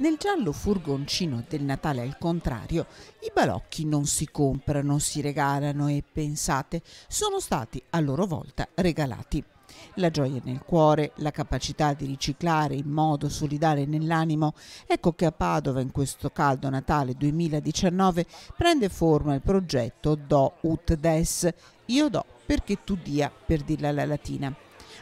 Nel giallo furgoncino del Natale al contrario, i balocchi non si comprano, si regalano e pensate, sono stati a loro volta regalati. La gioia nel cuore, la capacità di riciclare in modo solidale nell'animo, ecco che a Padova in questo caldo Natale 2019 prende forma il progetto Do ut des, io do perché tu dia per dirla alla latina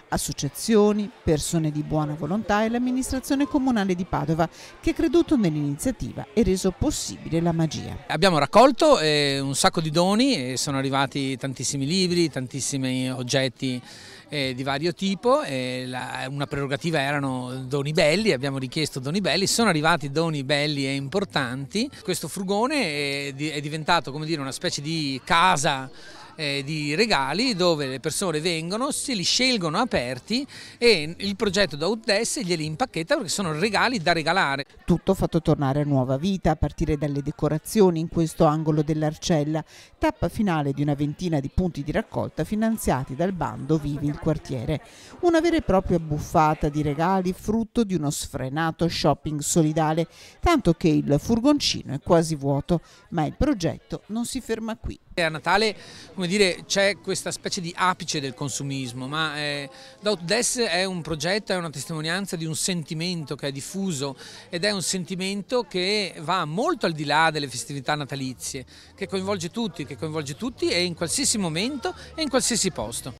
associazioni, persone di buona volontà e l'amministrazione comunale di Padova che ha creduto nell'iniziativa e reso possibile la magia. Abbiamo raccolto eh, un sacco di doni, sono arrivati tantissimi libri, tantissimi oggetti eh, di vario tipo, eh, la, una prerogativa erano doni belli, abbiamo richiesto doni belli, sono arrivati doni belli e importanti, questo frugone è, è diventato come dire una specie di casa eh, di regali dove le persone vengono, se li scelgono aperti e il progetto da Outdes glieli impacchetta perché sono regali da regalare. Tutto fatto tornare a nuova vita a partire dalle decorazioni in questo angolo dell'Arcella, tappa finale di una ventina di punti di raccolta finanziati dal bando Vivi del quartiere. Una vera e propria buffata di regali frutto di uno sfrenato shopping solidale, tanto che il furgoncino è quasi vuoto, ma il progetto non si ferma qui. A Natale come dire, c'è questa specie di apice del consumismo, ma eh, Doubtless è un progetto, è una testimonianza di un sentimento che è diffuso ed è un sentimento che va molto al di là delle festività natalizie, che coinvolge tutti, che coinvolge tutti e in qualsiasi momento e in qualsiasi posto.